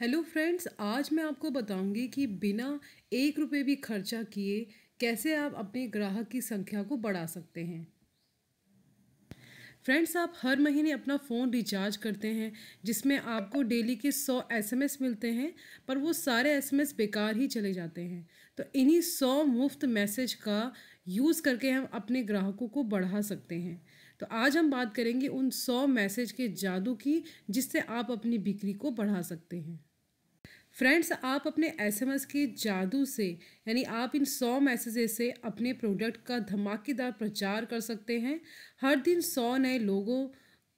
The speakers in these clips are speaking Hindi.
हेलो फ्रेंड्स आज मैं आपको बताऊंगी कि बिना एक रुपये भी खर्चा किए कैसे आप अपने ग्राहक की संख्या को बढ़ा सकते हैं फ्रेंड्स आप हर महीने अपना फ़ोन रिचार्ज करते हैं जिसमें आपको डेली के सौ एसएमएस मिलते हैं पर वो सारे एसएमएस बेकार ही चले जाते हैं तो इन्हीं सौ मुफ्त मैसेज का यूज़ करके हम अपने ग्राहकों को बढ़ा सकते हैं तो आज हम बात करेंगे उन सौ मैसेज के जादू की जिससे आप अपनी बिक्री को बढ़ा सकते हैं फ्रेंड्स आप अपने एसएमएस के जादू से यानी आप इन सौ मैसेजेस से अपने प्रोडक्ट का धमाकेदार प्रचार कर सकते हैं हर दिन सौ नए लोगों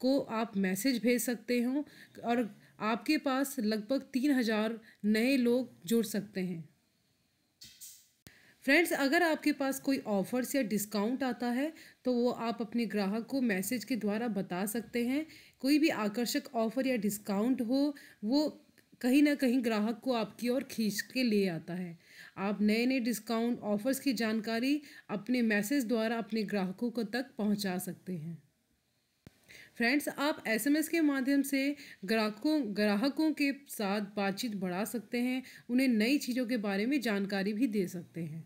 को आप मैसेज भेज सकते हो और आपके पास लगभग तीन हज़ार नए लोग जुड़ सकते हैं फ्रेंड्स अगर आपके पास कोई ऑफर्स या डिस्काउंट आता है तो वो आप अपने ग्राहक को मैसेज के द्वारा बता सकते हैं कोई भी आकर्षक ऑफर या डिस्काउंट हो वो कहीं ना कहीं ग्राहक को आपकी ओर खींच के ले आता है आप नए नए डिस्काउंट ऑफर्स की जानकारी अपने मैसेज द्वारा अपने ग्राहकों को तक पहुंचा सकते हैं फ्रेंड्स आप एसएमएस के माध्यम से ग्राहकों ग्राहकों के साथ बातचीत बढ़ा सकते हैं उन्हें नई चीज़ों के बारे में जानकारी भी दे सकते हैं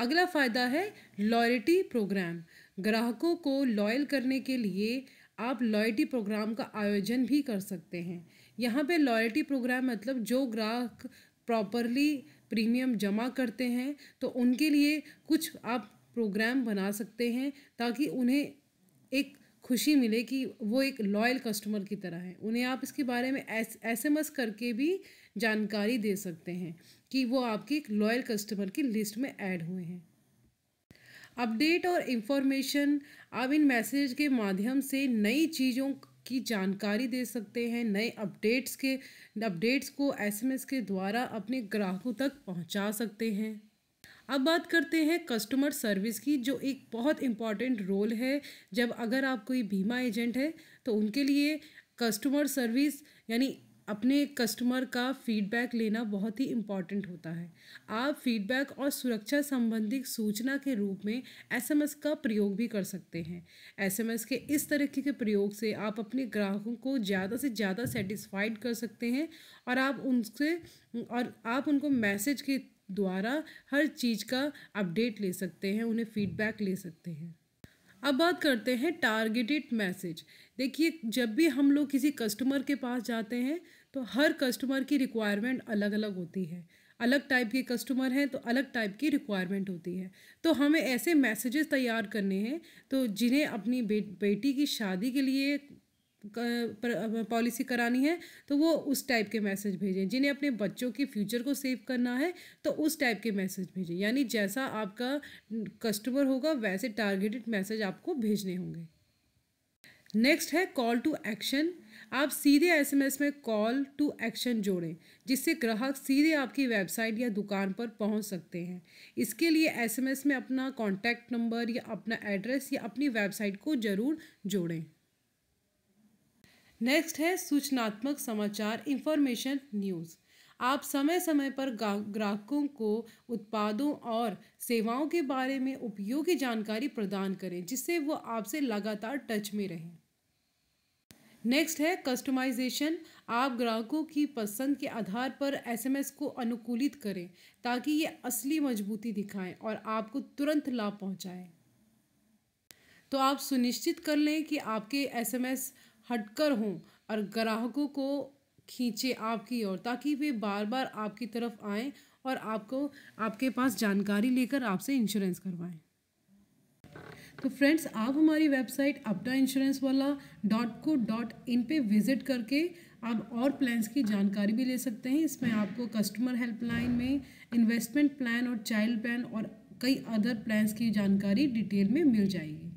अगला फ़ायदा है लॉयल्टी प्रोग्राम ग्राहकों को लॉयल करने के लिए आप लॉयल्टी प्रोग्राम का आयोजन भी कर सकते हैं यहाँ पे लॉयल्टी प्रोग्राम मतलब जो ग्राहक प्रॉपरली प्रीमियम जमा करते हैं तो उनके लिए कुछ आप प्रोग्राम बना सकते हैं ताकि उन्हें एक खुशी मिले कि वो एक लॉयल कस्टमर की तरह है उन्हें आप इसके बारे में एस एस एम एस करके भी जानकारी दे सकते हैं कि वो आपके एक लॉयल कस्टमर की लिस्ट में ऐड हुए हैं अपडेट और इन्फॉर्मेशन आप इन मैसेज के माध्यम से नई चीज़ों की जानकारी दे सकते हैं नए अपडेट्स के अपडेट्स को एसएमएस के द्वारा अपने ग्राहकों तक पहुंचा सकते हैं अब बात करते हैं कस्टमर सर्विस की जो एक बहुत इम्पॉर्टेंट रोल है जब अगर आप कोई बीमा एजेंट है तो उनके लिए कस्टमर सर्विस यानी अपने कस्टमर का फीडबैक लेना बहुत ही इम्पॉर्टेंट होता है आप फीडबैक और सुरक्षा संबंधी सूचना के रूप में एसएमएस का प्रयोग भी कर सकते हैं एसएमएस के इस तरीके के प्रयोग से आप अपने ग्राहकों को ज़्यादा से ज़्यादा सेटिस्फाइड कर सकते हैं और आप उनसे और आप उनको मैसेज के द्वारा हर चीज़ का अपडेट ले सकते हैं उन्हें फीडबैक ले सकते हैं अब बात करते हैं टारगेटेड मैसेज देखिए जब भी हम लोग किसी कस्टमर के पास जाते हैं तो हर कस्टमर की रिक्वायरमेंट अलग अलग होती है अलग टाइप के कस्टमर हैं तो अलग टाइप की रिक्वायरमेंट होती है तो हमें ऐसे मैसेजेस तैयार करने हैं तो जिन्हें अपनी बे, बेटी की शादी के लिए पॉलिसी करानी है तो वो उस टाइप के मैसेज भेजें जिन्हें अपने बच्चों के फ्यूचर को सेव करना है तो उस टाइप के मैसेज भेजें यानी जैसा आपका कस्टमर होगा वैसे टारगेटेड मैसेज आपको भेजने होंगे नेक्स्ट है कॉल टू एक्शन आप सीधे एसएमएस में कॉल टू एक्शन जोड़ें जिससे ग्राहक सीधे आपकी वेबसाइट या दुकान पर पहुंच सकते हैं इसके लिए एसएमएस में अपना कॉन्टैक्ट नंबर या अपना एड्रेस या अपनी वेबसाइट को ज़रूर जोड़ें नेक्स्ट है सूचनात्मक समाचार इंफॉर्मेशन न्यूज़ आप समय समय पर ग्राहकों को उत्पादों और सेवाओं के बारे में उपयोगी जानकारी प्रदान करें जिससे वो आपसे लगातार टच में रहें नेक्स्ट है कस्टमाइजेशन आप ग्राहकों की पसंद के आधार पर एसएमएस को अनुकूलित करें ताकि ये असली मजबूती दिखाएं और आपको तुरंत लाभ पहुंचाएं। तो आप सुनिश्चित कर लें कि आपके एसएमएस हटकर हों और ग्राहकों को खींचे आपकी ओर ताकि वे बार बार आपकी तरफ आएं और आपको आपके पास जानकारी लेकर आपसे इंश्योरेंस करवाएं तो फ्रेंड्स आप हमारी वेबसाइट अपडा इंश्योरेंस वाला डॉट को डॉट इन पर विज़िट करके आप और प्लान्स की जानकारी भी ले सकते हैं इसमें आपको कस्टमर हेल्पलाइन में इन्वेस्टमेंट प्लान और चाइल्ड प्लान और कई अदर प्लान्स की जानकारी डिटेल में मिल जाएगी